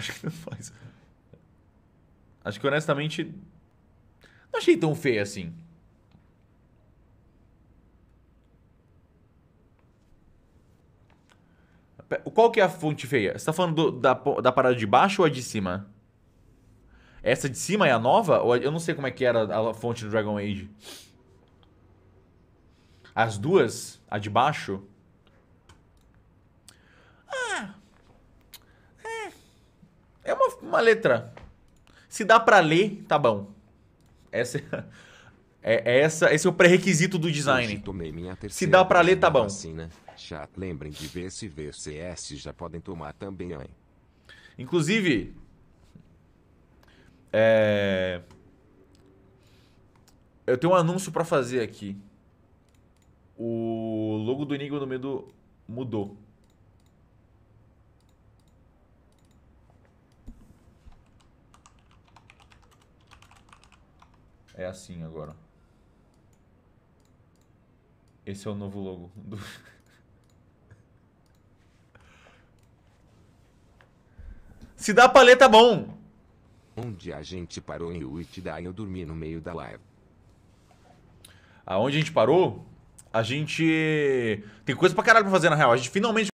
Acho que não faz. Acho que honestamente. Não achei tão feia assim. Qual que é a fonte feia? Você tá falando do, da, da parada de baixo ou a de cima? Essa de cima é a nova? Ou eu não sei como é que era a fonte do Dragon Age. As duas? A de baixo? Uma letra. Se dá para ler, tá bom. Essa é, é, essa, esse é o pré-requisito do design. se dá para ler, tá bom. Vacina. Assim, né? lembrem de ver se VCS já podem tomar também, hein? Inclusive, é... eu tenho um anúncio para fazer aqui. O logo do Enigma do Medo mudou. É assim agora. Esse é o novo logo do... Se dá pra ler, tá bom. Onde a gente parou em Uitidai, eu dormi no meio da live. Aonde a gente parou? A gente... Tem coisa pra caralho pra fazer, na real. A gente finalmente...